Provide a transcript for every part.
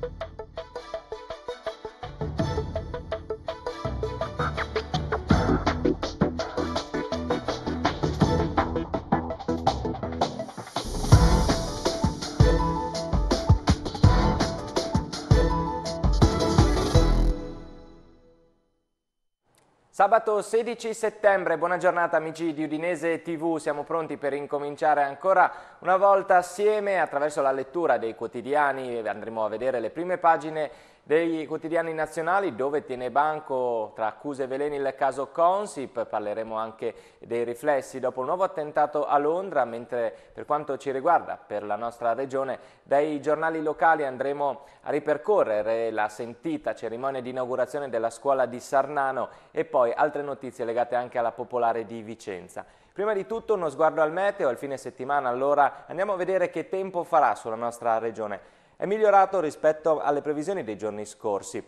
Thank you. Sabato 16 settembre, buona giornata amici di Udinese TV, siamo pronti per incominciare ancora una volta assieme attraverso la lettura dei quotidiani, andremo a vedere le prime pagine dei quotidiani nazionali dove tiene banco tra accuse e veleni il caso Consip, parleremo anche dei riflessi dopo il nuovo attentato a Londra, mentre per quanto ci riguarda per la nostra regione dai giornali locali andremo a ripercorrere la sentita cerimonia di inaugurazione della scuola di Sarnano e poi altre notizie legate anche alla popolare di Vicenza. Prima di tutto uno sguardo al meteo, al fine settimana allora andiamo a vedere che tempo farà sulla nostra regione è migliorato rispetto alle previsioni dei giorni scorsi.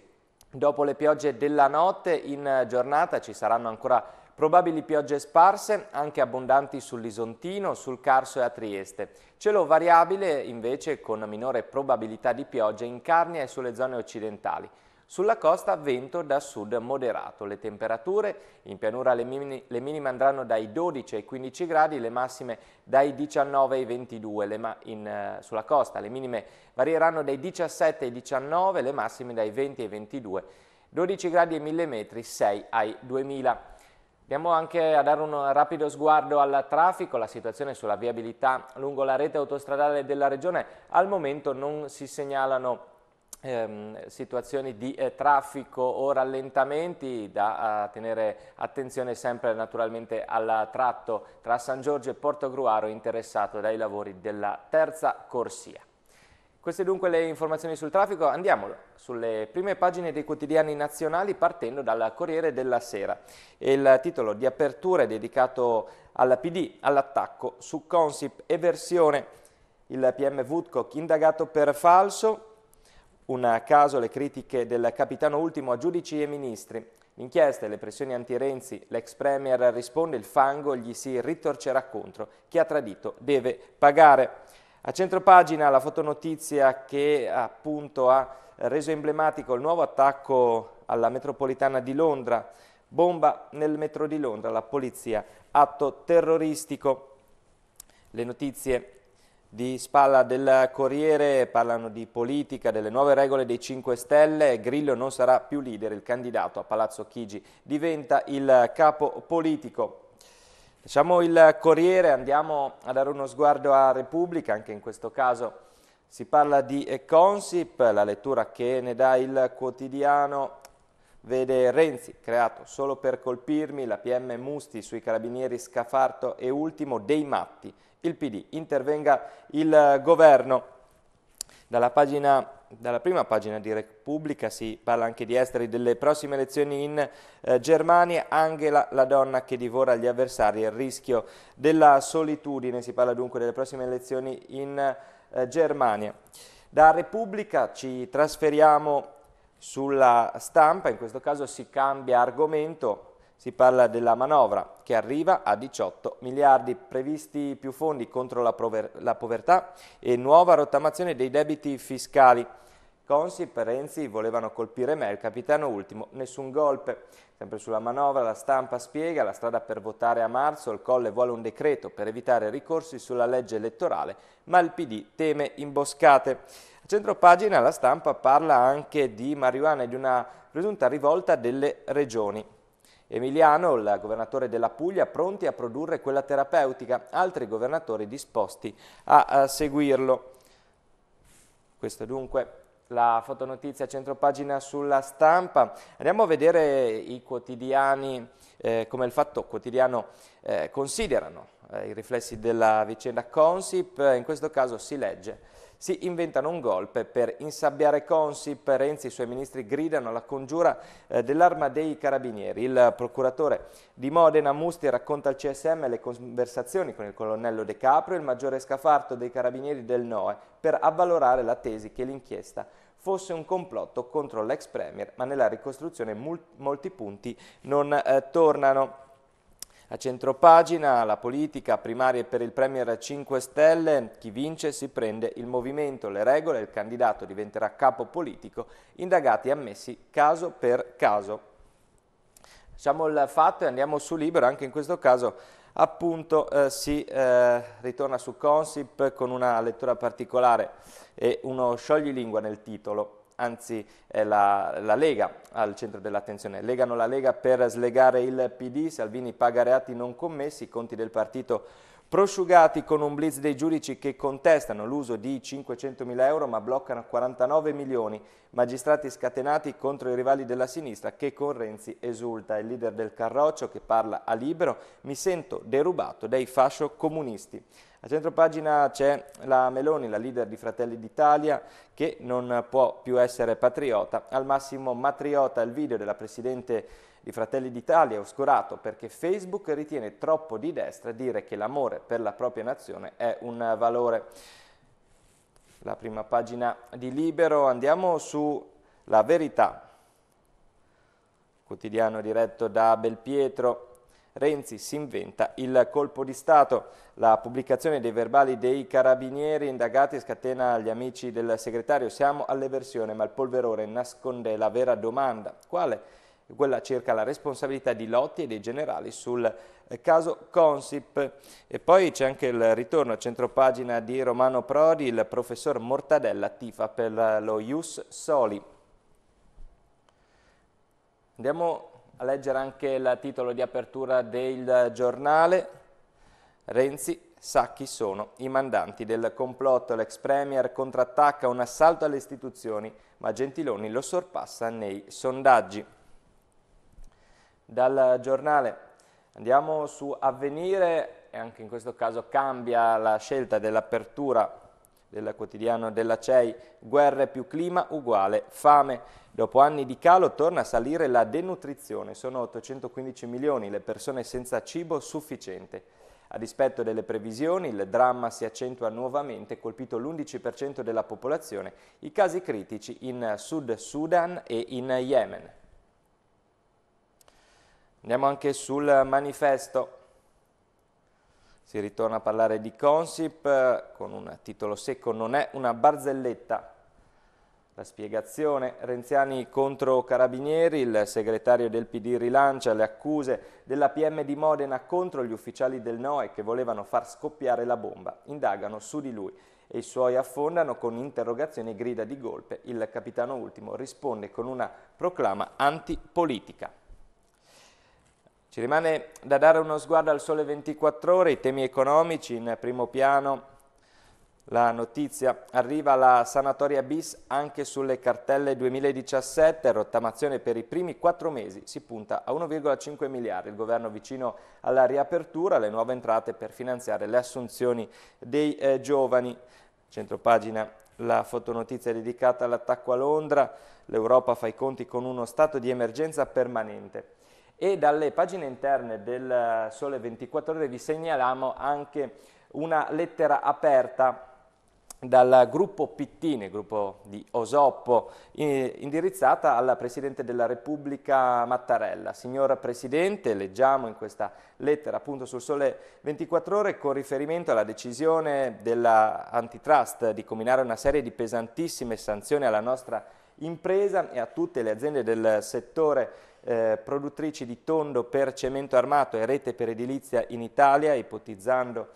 Dopo le piogge della notte in giornata ci saranno ancora probabili piogge sparse, anche abbondanti sull'Isontino, sul Carso e a Trieste. Cielo variabile invece con minore probabilità di piogge in Carnia e sulle zone occidentali. Sulla costa vento da sud moderato, le temperature in pianura le, minime, le minime andranno dai 12 ai 15 gradi, le massime dai 19 ai 22, ma in, eh, sulla costa le minime varieranno dai 17 ai 19, le massime dai 20 ai 22, 12 gradi e 1000 metri, 6 ai 2000. Andiamo anche a dare un rapido sguardo al traffico, la situazione sulla viabilità lungo la rete autostradale della regione. Al momento non si segnalano Ehm, situazioni di eh, traffico o rallentamenti da eh, tenere attenzione sempre naturalmente al tratto tra San Giorgio e Porto Gruaro interessato dai lavori della terza corsia. Queste dunque le informazioni sul traffico, andiamo sulle prime pagine dei quotidiani nazionali partendo dal Corriere della Sera. Il titolo di apertura è dedicato alla PD, all'attacco su Consip e versione. Il PM Woodcock indagato per falso, un caso le critiche del capitano ultimo a giudici e ministri. L'inchiesta e le pressioni anti-Renzi, l'ex premier risponde, il fango gli si ritorcerà contro. Chi ha tradito deve pagare. A centropagina la fotonotizia che appunto ha reso emblematico il nuovo attacco alla metropolitana di Londra. Bomba nel metro di Londra, la polizia, atto terroristico. Le notizie di spalla del Corriere parlano di politica, delle nuove regole dei 5 Stelle, Grillo non sarà più leader, il candidato a Palazzo Chigi diventa il capo politico. Lasciamo il Corriere, andiamo a dare uno sguardo a Repubblica, anche in questo caso si parla di Consip, la lettura che ne dà il quotidiano vede Renzi creato solo per colpirmi, la PM Musti sui carabinieri Scafarto e ultimo dei matti il PD, intervenga il eh, governo. Dalla, pagina, dalla, prima pagina di Repubblica si parla anche di esteri, delle prossime elezioni in eh, Germania, Angela la donna che divora gli avversari, il rischio della solitudine, si parla dunque delle prossime elezioni in eh, Germania. Da Repubblica ci trasferiamo sulla stampa, in questo caso si cambia argomento, si parla della manovra che arriva a 18 miliardi, previsti più fondi contro la, la povertà e nuova rottamazione dei debiti fiscali. Consip e Renzi volevano colpire me, il capitano ultimo, nessun golpe. Sempre sulla manovra la stampa spiega la strada per votare a marzo, il Colle vuole un decreto per evitare ricorsi sulla legge elettorale, ma il PD teme imboscate. A centro pagina la stampa parla anche di marijuana e di una presunta rivolta delle regioni. Emiliano, il governatore della Puglia, pronti a produrre quella terapeutica, altri governatori disposti a, a seguirlo. Questa dunque la fotonotizia centropagina sulla stampa. Andiamo a vedere i quotidiani, eh, come il Fatto Quotidiano eh, considerano eh, i riflessi della vicenda Consip, in questo caso si legge si inventano un golpe per insabbiare Consip, Renzi e i suoi ministri gridano alla congiura eh, dell'arma dei carabinieri. Il procuratore di Modena Musti racconta al CSM le conversazioni con il colonnello De Caprio, e il maggiore scafarto dei carabinieri del NOE, per avvalorare la tesi che l'inchiesta fosse un complotto contro l'ex premier, ma nella ricostruzione molti punti non eh, tornano. A centropagina la politica primarie per il Premier 5 Stelle, chi vince si prende il movimento, le regole, il candidato diventerà capo politico, indagati e ammessi caso per caso. Lasciamo il fatto e andiamo su libero, anche in questo caso appunto eh, si eh, ritorna su Consip con una lettura particolare e uno scioglilingua nel titolo anzi è la, la Lega al centro dell'attenzione. Legano la Lega per slegare il PD, Salvini paga reati non commessi, i conti del partito Prosciugati con un blitz dei giudici che contestano l'uso di 500 mila euro ma bloccano 49 milioni. Magistrati scatenati contro i rivali della sinistra che con Renzi esulta. Il leader del Carroccio che parla a libero mi sento derubato dai fascio comunisti. A pagina c'è la Meloni, la leader di Fratelli d'Italia, che non può più essere patriota, al massimo matriota il video della Presidente di Fratelli d'Italia è oscurato perché Facebook ritiene troppo di destra dire che l'amore per la propria nazione è un valore. La prima pagina di Libero, andiamo su La Verità, quotidiano diretto da Belpietro. Renzi si inventa il colpo di Stato. La pubblicazione dei verbali dei carabinieri indagati scatena gli amici del segretario. Siamo alle versioni, ma il polverone nasconde la vera domanda. Quale quella cerca la responsabilità di Lotti e dei generali sul eh, caso Consip. E poi c'è anche il ritorno a centropagina di Romano Prodi, il professor Mortadella tifa per eh, lo Ius Soli. Andiamo a leggere anche il titolo di apertura del giornale. Renzi sa chi sono i mandanti del complotto. L'ex premier contrattacca un assalto alle istituzioni, ma Gentiloni lo sorpassa nei sondaggi dal giornale. Andiamo su Avvenire e anche in questo caso cambia la scelta dell'apertura del quotidiano della CEI, guerre più clima uguale fame. Dopo anni di calo torna a salire la denutrizione, sono 815 milioni le persone senza cibo sufficiente. A dispetto delle previsioni, il dramma si accentua nuovamente, colpito l'11% della popolazione, i casi critici in Sud Sudan e in Yemen. Andiamo anche sul manifesto. Si ritorna a parlare di Consip con un titolo secco, non è una barzelletta. La spiegazione, Renziani contro Carabinieri, il segretario del PD rilancia le accuse della PM di Modena contro gli ufficiali del NOE che volevano far scoppiare la bomba. Indagano su di lui e i suoi affondano con interrogazioni e grida di golpe. Il capitano ultimo risponde con una proclama antipolitica. Ci rimane da dare uno sguardo al sole 24 ore, i temi economici in primo piano, la notizia arriva la sanatoria bis anche sulle cartelle 2017, rottamazione per i primi quattro mesi si punta a 1,5 miliardi. Il governo vicino alla riapertura, le nuove entrate per finanziare le assunzioni dei eh, giovani. Centropagina la fotonotizia dedicata all'attacco a Londra, l'Europa fa i conti con uno stato di emergenza permanente e dalle pagine interne del eh, Sole 24 Ore vi segnaliamo anche una lettera aperta dal gruppo Pittine, gruppo di Osoppo, indirizzata alla Presidente della Repubblica Mattarella. Signora Presidente, leggiamo in questa lettera appunto sul Sole 24 Ore con riferimento alla decisione dell'antitrust di combinare una serie di pesantissime sanzioni alla nostra impresa e a tutte le aziende del settore eh, produttrici di tondo per cemento armato e rete per edilizia in Italia, ipotizzando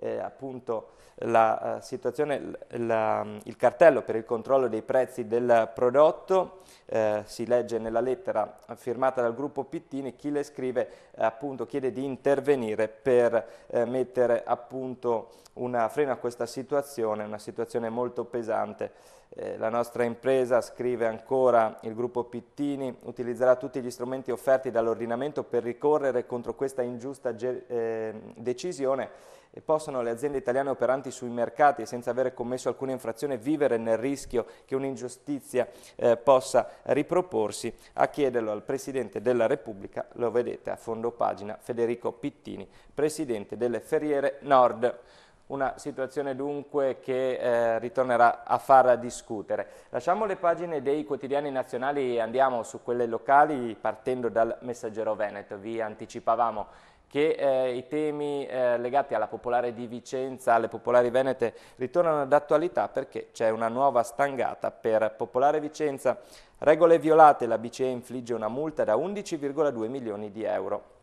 eh, appunto la, eh, la, il cartello per il controllo dei prezzi del prodotto, eh, si legge nella lettera firmata dal gruppo Pittini, chi le scrive eh, appunto chiede di intervenire per eh, mettere appunto una freno a questa situazione, una situazione molto pesante eh, la nostra impresa, scrive ancora il gruppo Pittini, utilizzerà tutti gli strumenti offerti dall'ordinamento per ricorrere contro questa ingiusta eh, decisione e possono le aziende italiane operanti sui mercati senza avere commesso alcuna infrazione vivere nel rischio che un'ingiustizia eh, possa riproporsi? A chiederlo al Presidente della Repubblica, lo vedete a fondo pagina, Federico Pittini, Presidente delle Ferriere Nord. Una situazione dunque che eh, ritornerà a far discutere. Lasciamo le pagine dei quotidiani nazionali e andiamo su quelle locali partendo dal Messaggero Veneto. Vi anticipavamo che eh, i temi eh, legati alla popolare di Vicenza, alle popolari venete, ritornano d'attualità perché c'è una nuova stangata per Popolare Vicenza. Regole violate, la BCE infligge una multa da 11,2 milioni di euro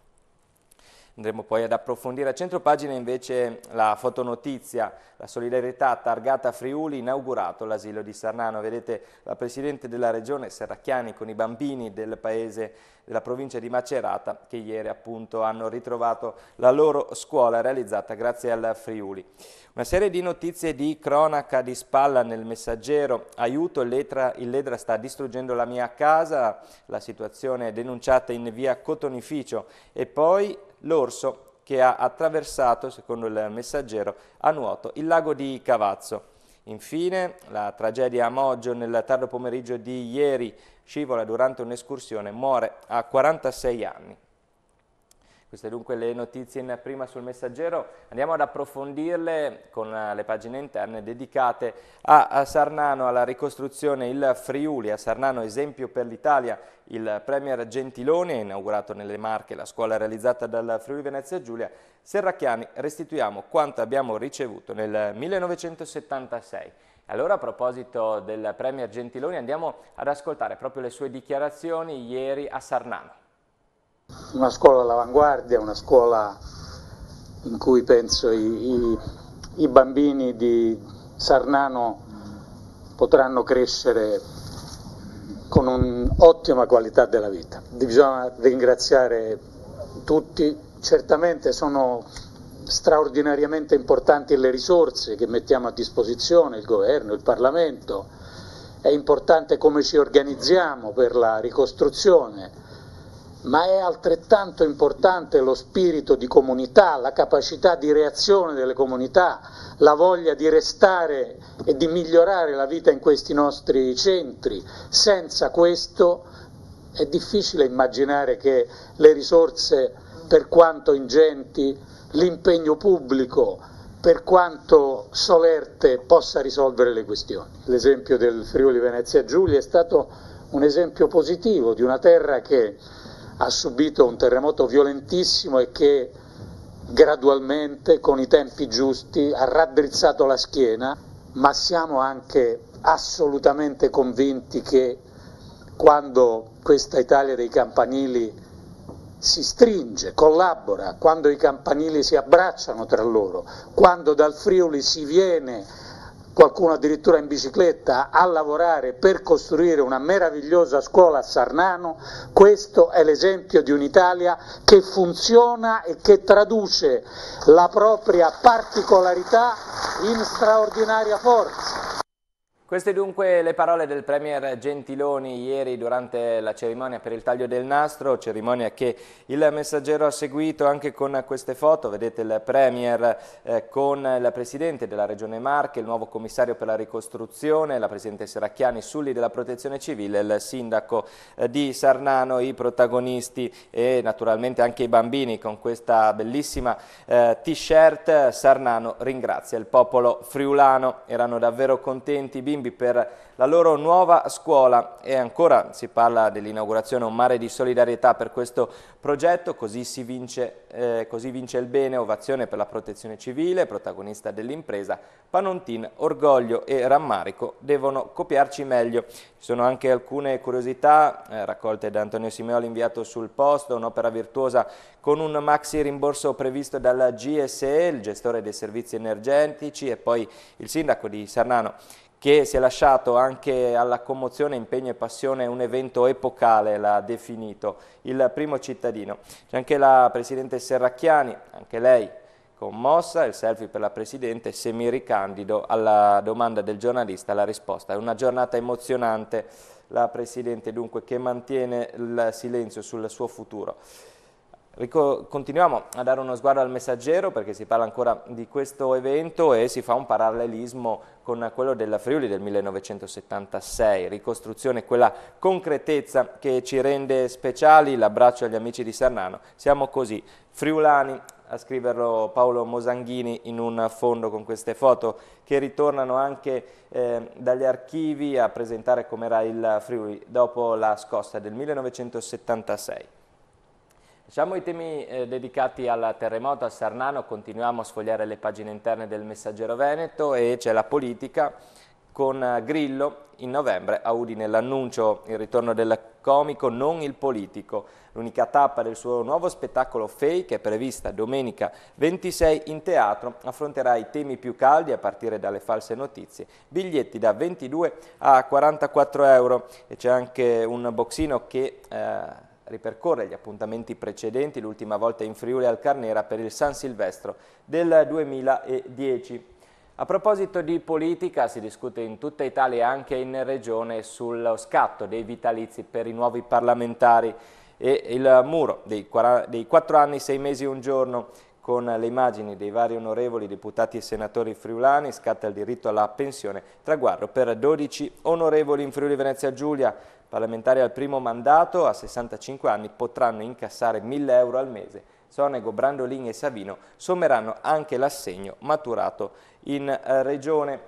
andremo poi ad approfondire. A centro pagina invece la fotonotizia, la solidarietà targata Friuli, inaugurato l'asilo di Sarnano. Vedete la Presidente della Regione Serracchiani con i bambini del paese della provincia di Macerata che ieri appunto hanno ritrovato la loro scuola realizzata grazie al Friuli. Una serie di notizie di cronaca di spalla nel messaggero, aiuto, il il Ledra sta distruggendo la mia casa, la situazione è denunciata in via Cotonificio e poi l'orso che ha attraversato, secondo il messaggero, a nuoto il lago di Cavazzo. Infine, la tragedia a Moggio nel tardo pomeriggio di ieri scivola durante un'escursione, muore a 46 anni. Queste dunque le notizie in prima sul messaggero, andiamo ad approfondirle con eh, le pagine interne dedicate a Sarnano, alla ricostruzione il Friuli, a Sarnano esempio per l'Italia, il Premier Gentiloni ha inaugurato nelle Marche la scuola realizzata dal Friuli Venezia Giulia, Serracchiani restituiamo quanto abbiamo ricevuto nel 1976. Allora a proposito del Premier Gentiloni andiamo ad ascoltare proprio le sue dichiarazioni ieri a Sarnano una scuola all'avanguardia, una scuola in cui penso i, i, i bambini di Sarnano potranno crescere con un'ottima qualità della vita. Bisogna ringraziare tutti, certamente sono straordinariamente importanti le risorse che mettiamo a disposizione, il governo, il Parlamento, è importante come ci organizziamo per la ricostruzione, ma è altrettanto importante lo spirito di comunità, la capacità di reazione delle comunità, la voglia di restare e di migliorare la vita in questi nostri centri. Senza questo è difficile immaginare che le risorse, per quanto ingenti, l'impegno pubblico, per quanto solerte, possa risolvere le questioni. L'esempio del Friuli Venezia Giulia è stato un esempio positivo di una terra che ha subito un terremoto violentissimo e che gradualmente, con i tempi giusti, ha raddrizzato la schiena, ma siamo anche assolutamente convinti che quando questa Italia dei campanili si stringe, collabora, quando i campanili si abbracciano tra loro, quando dal Friuli si viene qualcuno addirittura in bicicletta, a lavorare per costruire una meravigliosa scuola a Sarnano, questo è l'esempio di un'Italia che funziona e che traduce la propria particolarità in straordinaria forza. Queste dunque le parole del Premier Gentiloni ieri durante la cerimonia per il taglio del nastro, cerimonia che il messaggero ha seguito anche con queste foto, vedete il Premier eh, con la Presidente della Regione Marche, il nuovo Commissario per la ricostruzione, la Presidente Seracchiani, Sulli della Protezione Civile, il Sindaco eh, di Sarnano, i protagonisti e naturalmente anche i bambini con questa bellissima eh, t-shirt Sarnano ringrazia il popolo friulano, erano davvero contenti i bimbi Bimbi per la loro nuova scuola e ancora si parla dell'inaugurazione Un mare di solidarietà per questo progetto, così, vince, eh, così vince il bene, ovazione per la protezione civile, protagonista dell'impresa, Panontin, orgoglio e rammarico devono copiarci meglio. Ci sono anche alcune curiosità eh, raccolte da Antonio Simeoli inviato sul posto, un'opera virtuosa con un maxi rimborso previsto dalla GSE, il gestore dei servizi energetici e poi il sindaco di Sarnano che si è lasciato anche alla commozione, impegno e passione un evento epocale, l'ha definito, il primo cittadino. C'è anche la Presidente Serracchiani, anche lei commossa, il selfie per la Presidente, se mi ricandido alla domanda del giornalista, la risposta è una giornata emozionante, la Presidente dunque che mantiene il silenzio sul suo futuro. Continuiamo a dare uno sguardo al messaggero perché si parla ancora di questo evento e si fa un parallelismo con quello della Friuli del 1976, ricostruzione, quella concretezza che ci rende speciali, l'abbraccio agli amici di Sarnano, siamo così, friulani a scriverlo Paolo Mosanghini in un fondo con queste foto che ritornano anche eh, dagli archivi a presentare com'era il Friuli dopo la scossa del 1976. Lasciamo i temi eh, dedicati al terremoto a Sarnano, continuiamo a sfogliare le pagine interne del Messaggero Veneto e c'è la politica con eh, Grillo in novembre a Udine l'annuncio, il ritorno del comico, non il politico. L'unica tappa del suo nuovo spettacolo Fake, prevista domenica 26 in teatro, affronterà i temi più caldi a partire dalle false notizie. Biglietti da 22 a 44 euro e c'è anche un boxino che... Eh, ripercorre gli appuntamenti precedenti, l'ultima volta in Friuli al Carnera per il San Silvestro del 2010. A proposito di politica, si discute in tutta Italia e anche in Regione sullo scatto dei vitalizi per i nuovi parlamentari e il muro dei, quattro anni, sei mesi e un giorno con le immagini dei vari onorevoli deputati e senatori friulani, scatta il diritto alla pensione, traguardo per 12 onorevoli in Friuli Venezia Giulia, parlamentari al primo mandato a 65 anni potranno incassare 1000 euro al mese. Sonego, Brandolini e Savino sommeranno anche l'assegno maturato in eh, regione.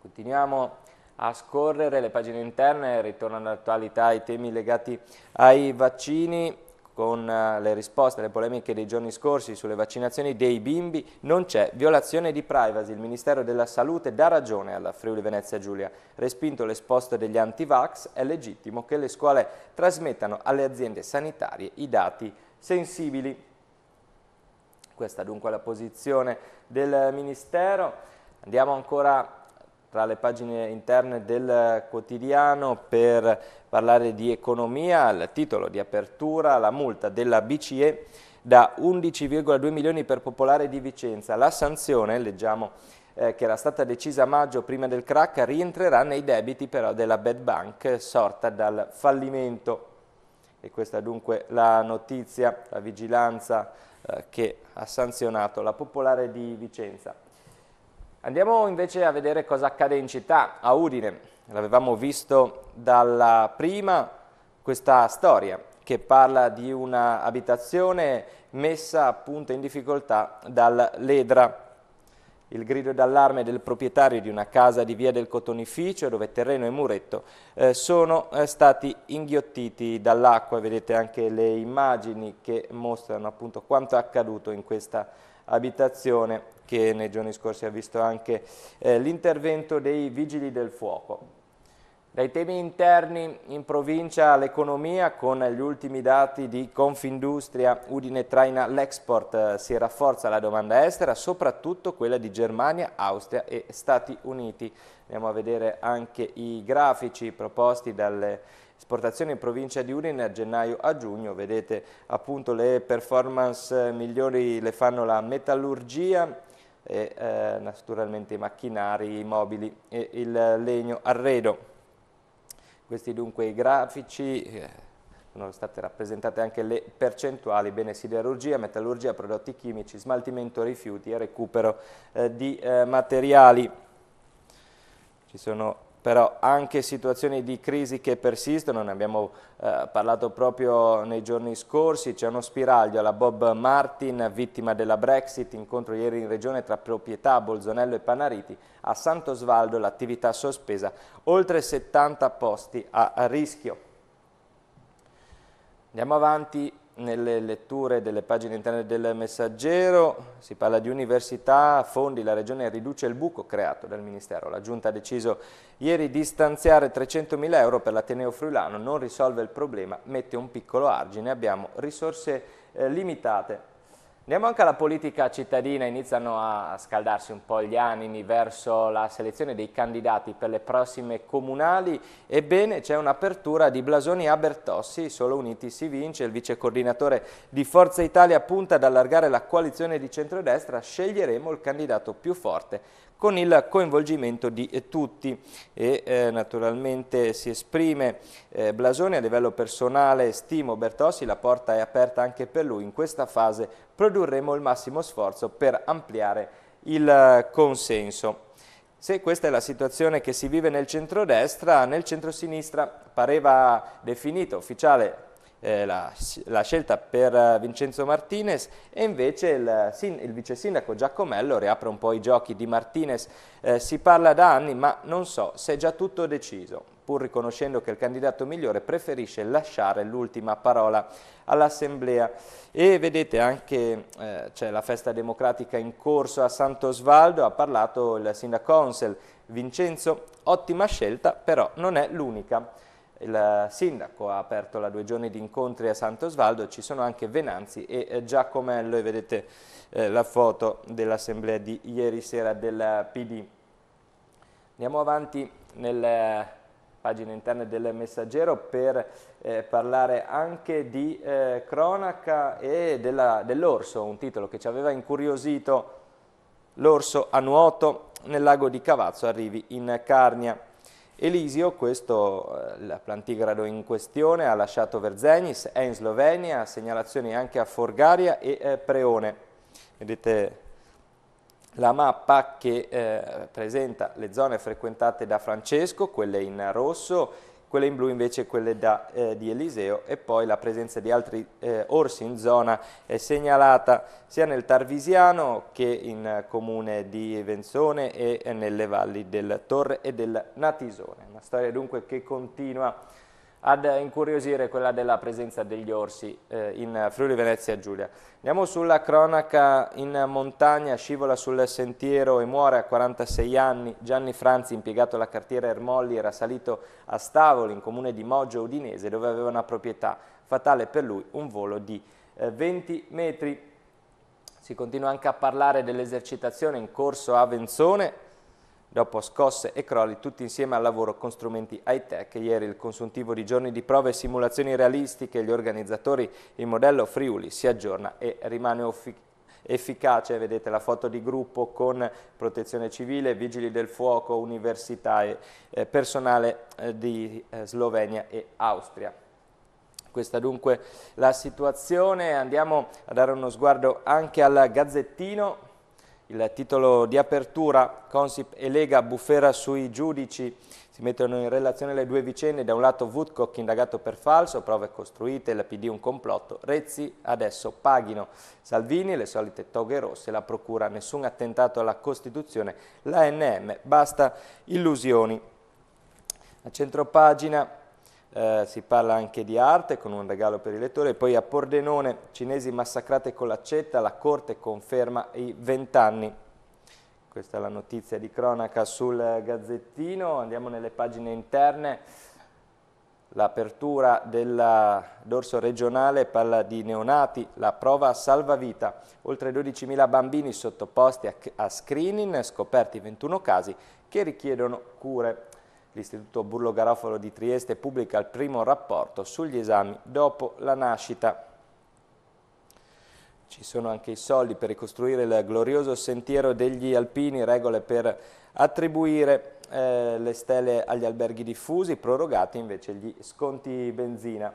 Continuiamo a scorrere le pagine interne, ritornano all'attualità i temi legati ai vaccini con eh, le risposte alle polemiche dei giorni scorsi sulle vaccinazioni dei bimbi, non c'è violazione di privacy. Il Ministero della Salute dà ragione alla Friuli Venezia Giulia. Respinto l'esposto degli anti-vax, è legittimo che le scuole trasmettano alle aziende sanitarie i dati sensibili. Questa dunque è la posizione del Ministero. Andiamo ancora tra le pagine interne del quotidiano per parlare di economia, il titolo di apertura, la multa della BCE da 11,2 milioni per Popolare di Vicenza. La sanzione, leggiamo, eh, che era stata decisa a maggio prima del crack, rientrerà nei debiti però della Bad Bank sorta dal fallimento. E questa è dunque la notizia, la vigilanza eh, che ha sanzionato la Popolare di Vicenza. Andiamo invece a vedere cosa accade in città, a Udine. L'avevamo visto dalla prima questa storia che parla di un'abitazione messa appunto in difficoltà dall'Edra. Il grido d'allarme del proprietario di una casa di via del Cotonificio dove terreno e muretto eh, sono eh, stati inghiottiti dall'acqua. Vedete anche le immagini che mostrano appunto quanto è accaduto in questa abitazione che nei giorni scorsi ha visto anche eh, l'intervento dei vigili del fuoco. Dai temi interni in provincia all'economia, con gli ultimi dati di Confindustria, Udine traina l'export, eh, si rafforza la domanda estera, soprattutto quella di Germania, Austria e Stati Uniti. Andiamo a vedere anche i grafici proposti dalle esportazioni in provincia di Udine a gennaio a giugno. Vedete appunto le performance eh, migliori le fanno la metallurgia, e eh, naturalmente i macchinari, i mobili e il legno arredo. Questi dunque i grafici, eh, sono state rappresentate anche le percentuali, bene siderurgia, metallurgia, prodotti chimici, smaltimento rifiuti e recupero eh, di eh, materiali. Ci sono però anche situazioni di crisi che persistono, ne abbiamo eh, parlato proprio nei giorni scorsi, c'è uno spiraglio alla Bob Martin, vittima della Brexit, incontro ieri in regione tra proprietà, Bolzonello e Panariti, a Santo Sant'Osvaldo l'attività sospesa, oltre 70 posti a rischio. Andiamo avanti, nelle letture delle pagine interne del messaggero si parla di università, fondi, la regione riduce il buco creato dal Ministero. La Giunta ha deciso ieri di stanziare 300.000 euro per l'Ateneo Friulano, non risolve il problema, mette un piccolo argine, abbiamo risorse eh, limitate. Andiamo anche alla politica cittadina, iniziano a scaldarsi un po' gli animi verso la selezione dei candidati per le prossime comunali, ebbene c'è un'apertura di Blasoni a Bertossi, solo uniti si vince, il vice coordinatore di Forza Italia punta ad allargare la coalizione di centrodestra, sceglieremo il candidato più forte con il coinvolgimento di eh, tutti e eh, naturalmente si esprime eh, Blasoni a livello personale, stimo Bertossi, la porta è aperta anche per lui in questa fase produrremo il massimo sforzo per ampliare il eh, consenso. Se questa è la situazione che si vive nel centrodestra, nel centrosinistra pareva definito ufficiale eh, la, la, scelta per eh, Vincenzo Martinez e invece il, il vice sindaco Giacomello riapre un po' i giochi di Martinez. Eh, si parla da anni ma non so se è già tutto deciso pur riconoscendo che il candidato migliore preferisce lasciare l'ultima parola all'Assemblea. E vedete anche eh, c'è la festa democratica in corso a Santo Sant'Osvaldo, ha parlato il sindaco Consel Vincenzo, ottima scelta, però non è l'unica il sindaco ha aperto la due giorni di incontri a Santo Sant'Osvaldo, ci sono anche Venanzi e eh, Giacomello e vedete eh, la foto dell'assemblea di ieri sera del PD. Andiamo avanti nelle eh, pagine interne del messaggero per eh, parlare anche di eh, cronaca e dell'orso, dell un titolo che ci aveva incuriosito l'orso a nuoto nel lago di Cavazzo arrivi in Carnia. Elisio, questo, il eh, plantigrado in questione, ha lasciato Verzenis, è in Slovenia, segnalazioni anche a Forgaria e eh, Preone. Vedete la mappa che eh, presenta le zone frequentate da Francesco, quelle in rosso, quelle in blu invece quelle da, eh, di Eliseo e poi la presenza di altri eh, orsi in zona è segnalata sia nel Tarvisiano che in eh, comune di Venzone e eh, nelle valli del Torre e del Natisone. Una storia dunque che continua ad incuriosire quella della presenza degli orsi eh, in Friuli Venezia Giulia. Andiamo sulla cronaca in montagna, scivola sul sentiero e muore a 46 anni. Gianni Franzi, impiegato alla cartiera Ermolli, era salito a Stavoli in comune di Moggio Udinese dove aveva una proprietà. Fatale per lui un volo di eh, 20 metri. Si continua anche a parlare dell'esercitazione in corso a Venzone Dopo scosse e crolli, tutti insieme al lavoro con strumenti high-tech, ieri il consuntivo di giorni di prove e simulazioni realistiche, gli organizzatori, il modello Friuli si aggiorna e rimane efficace, vedete la foto di gruppo con protezione civile, vigili del fuoco, università e eh, personale eh, di eh, Slovenia e Austria. Questa dunque la situazione, andiamo a dare uno sguardo anche al Gazzettino il titolo di apertura, Consip e Lega bufera sui giudici, si mettono in relazione le due vicende, da un lato Woodcock indagato per falso, prove costruite, la PD un complotto, Rezzi adesso paghino, Salvini le solite toghe rosse, la procura nessun attentato alla Costituzione, la NM basta illusioni. A centropagina eh, si parla anche di arte con un regalo per i lettori, poi a Pordenone, cinesi massacrati con l'accetta, la corte conferma i vent'anni. Questa è la notizia di cronaca sul Gazzettino, andiamo nelle pagine interne. L'apertura del dorso regionale parla di neonati, la prova salvavita. Oltre 12.000 bambini sottoposti a screening, scoperti 21 casi che richiedono cure l'Istituto Burlo Garofalo di Trieste pubblica il primo rapporto sugli esami dopo la nascita. Ci sono anche i soldi per ricostruire il glorioso sentiero degli alpini, regole per attribuire eh, le stelle agli alberghi diffusi, prorogati invece gli sconti benzina.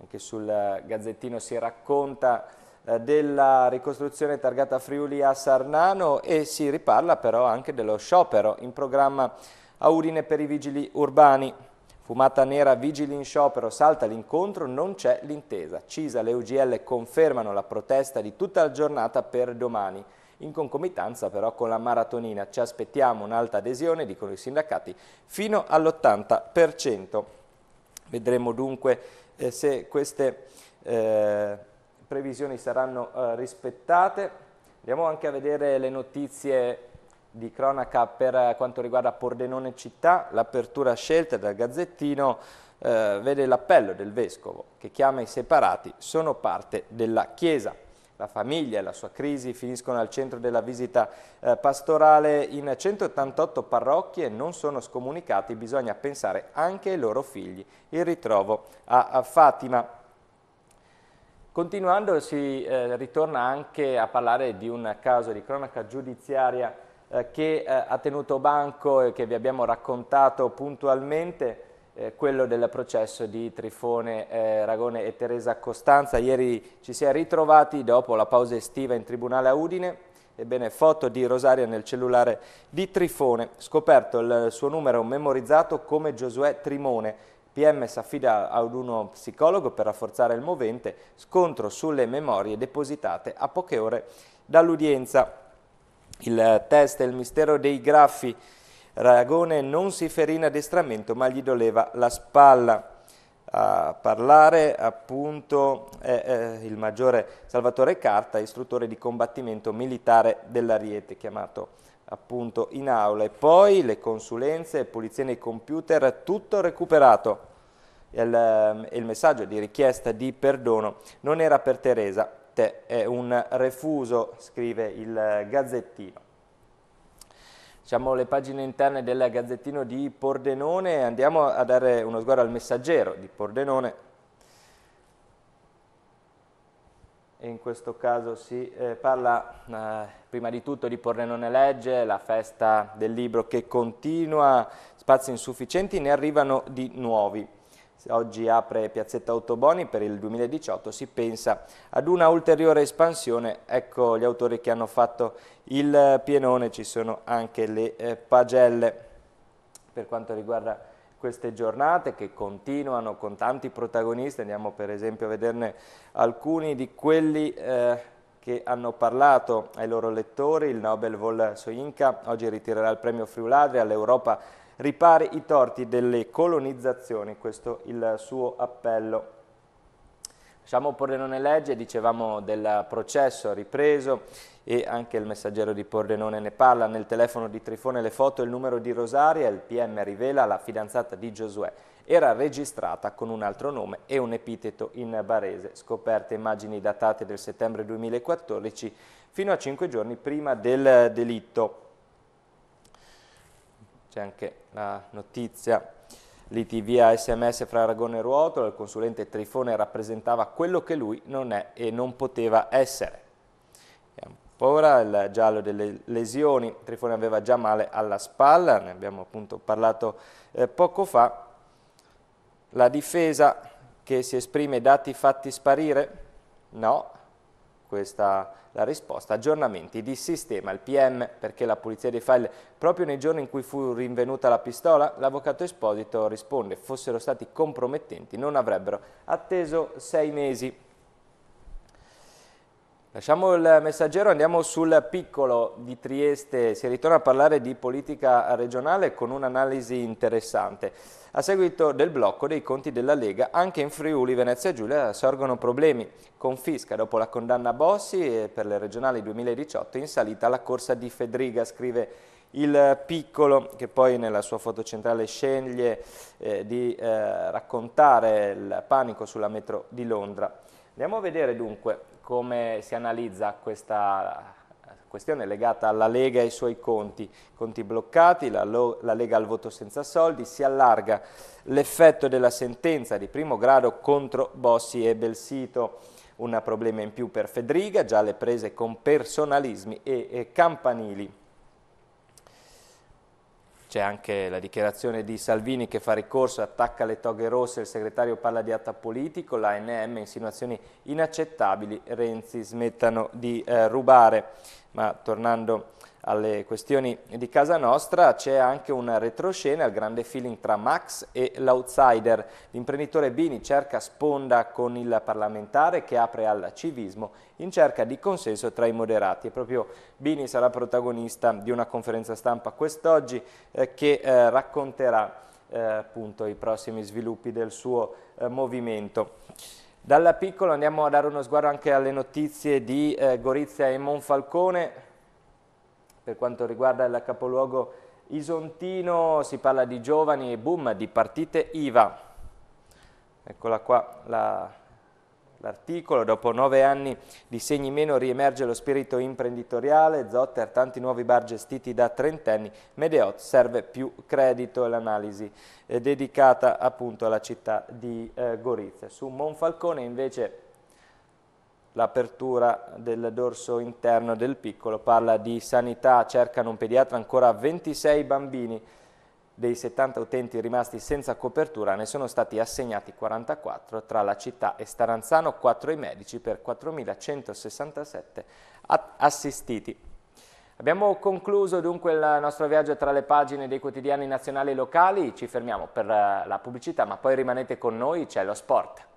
Anche sul gazzettino si racconta eh, della ricostruzione targata Friuli a Sarnano e si riparla però anche dello sciopero in programma a urine per i vigili urbani. Fumata nera, vigili in sciopero, salta l'incontro, non c'è l'intesa. CISA le UGL confermano la protesta di tutta la giornata per domani. In concomitanza però con la maratonina ci aspettiamo un'alta adesione, dicono i sindacati, fino all'80%. Vedremo dunque eh, se queste eh, previsioni saranno eh, rispettate. Andiamo anche a vedere le notizie di cronaca per eh, quanto riguarda Pordenone città, l'apertura scelta dal Gazzettino eh, vede l'appello del Vescovo che chiama i separati, sono parte della Chiesa. La famiglia e la sua crisi finiscono al centro della visita eh, pastorale. In 188 parrocchie non sono scomunicati, bisogna pensare anche ai loro figli. Il ritrovo a, a Fatima. Continuando si eh, ritorna anche a parlare di un caso di cronaca giudiziaria eh, che eh, ha tenuto banco e che vi abbiamo raccontato puntualmente, eh, quello del processo di Trifone eh, Ragone e Teresa Costanza. Ieri ci si è ritrovati dopo la pausa estiva in Tribunale a Udine. Ebbene, foto di Rosaria nel cellulare di Trifone, scoperto il suo numero memorizzato come Giosuè Trimone, PM si affida ad uno psicologo per rafforzare il movente, scontro sulle memorie depositate a poche ore dall'udienza. Il test e il mistero dei graffi. Ragone non si ferì in addestramento, ma gli doleva la spalla. A parlare appunto è, eh, il maggiore Salvatore Carta, istruttore di combattimento militare dell'Ariete, chiamato appunto in aula. E poi le consulenze, pulizie nei computer, tutto recuperato. Il, il messaggio di richiesta di perdono non era per Teresa, veramente è un refuso, scrive il eh, Gazzettino. Facciamo le pagine interne del Gazzettino di Pordenone, e andiamo a dare uno sguardo al messaggero di Pordenone. E in questo caso si eh, parla eh, prima di tutto di Pordenone Legge, la festa del libro che continua, spazi insufficienti, ne arrivano di nuovi oggi apre Piazzetta Ottoboni, per il 2018 si pensa ad una ulteriore espansione, ecco gli autori che hanno fatto il pienone, ci sono anche le eh, pagelle per quanto riguarda queste giornate che continuano con tanti protagonisti, andiamo per esempio a vederne alcuni di quelli eh, che hanno parlato ai loro lettori, il Nobel Vol Soinka oggi ritirerà il premio Friuladria all'Europa ripari i torti delle colonizzazioni, questo è il suo appello. Lasciamo Pordenone legge, dicevamo del processo ripreso e anche il messaggero di Pordenone ne parla, nel telefono di Trifone le foto e il numero di Rosaria, il PM rivela la fidanzata di Giosuè era registrata con un altro nome e un epiteto in barese, scoperte immagini datate del settembre 2014 fino a cinque giorni prima del delitto c'è anche la notizia l'ITV sms fra Aragone e Ruotolo, il consulente Trifone rappresentava quello che lui non è e non poteva essere. Abbiamo paura, il giallo delle lesioni, Trifone aveva già male alla spalla, ne abbiamo appunto parlato eh, poco fa. La difesa che si esprime dati fatti sparire? No, questa la risposta. Aggiornamenti di sistema, il PM perché la pulizia dei file proprio nei giorni in cui fu rinvenuta la pistola, l'avvocato Esposito risponde fossero stati compromettenti non avrebbero atteso sei mesi. Lasciamo il messaggero, andiamo sul piccolo di Trieste, si ritorna a parlare di politica regionale con un'analisi interessante. A seguito del blocco dei conti della Lega, anche in Friuli, Venezia e Giulia sorgono problemi. Confisca dopo la condanna a Bossi per le regionali 2018 in salita la corsa di Fedriga, scrive il piccolo che poi nella sua foto centrale sceglie eh, di eh, raccontare il panico sulla metro di Londra. Andiamo a vedere dunque come si analizza questa questione legata alla Lega e ai suoi conti, conti bloccati, la, la Lega al voto senza soldi, si allarga l'effetto della sentenza di primo grado contro Bossi e Belsito, un problema in più per Fedriga, già le prese con personalismi e, e campanili c'è anche la dichiarazione di Salvini che fa ricorso, attacca le toghe rosse, il segretario parla di atta politico, l'ANM insinuazioni inaccettabili, Renzi smettano di eh, rubare. Ma tornando alle questioni di casa nostra c'è anche una retroscena, il grande feeling tra Max e l'outsider. L'imprenditore Bini cerca sponda con il parlamentare che apre al civismo in cerca di consenso tra i moderati. E proprio Bini sarà protagonista di una conferenza stampa quest'oggi eh, che eh, racconterà eh, appunto, i prossimi sviluppi del suo eh, movimento. Dalla piccola andiamo a dare uno sguardo anche alle notizie di eh, Gorizia e Monfalcone, per quanto riguarda il capoluogo isontino si parla di giovani e boom di partite IVA. Eccola qua la L'articolo, dopo nove anni di segni meno, riemerge lo spirito imprenditoriale, Zotter, tanti nuovi bar gestiti da trentenni, Medeot serve più credito e l'analisi eh, dedicata appunto alla città di eh, Gorizia. Su Monfalcone invece l'apertura del dorso interno del piccolo, parla di sanità, cercano un pediatra ancora 26 bambini dei 70 utenti rimasti senza copertura ne sono stati assegnati 44 tra la città e Staranzano, 4 i medici per 4.167 assistiti. Abbiamo concluso dunque il nostro viaggio tra le pagine dei quotidiani nazionali e locali, ci fermiamo per eh, la pubblicità ma poi rimanete con noi, c'è lo sport.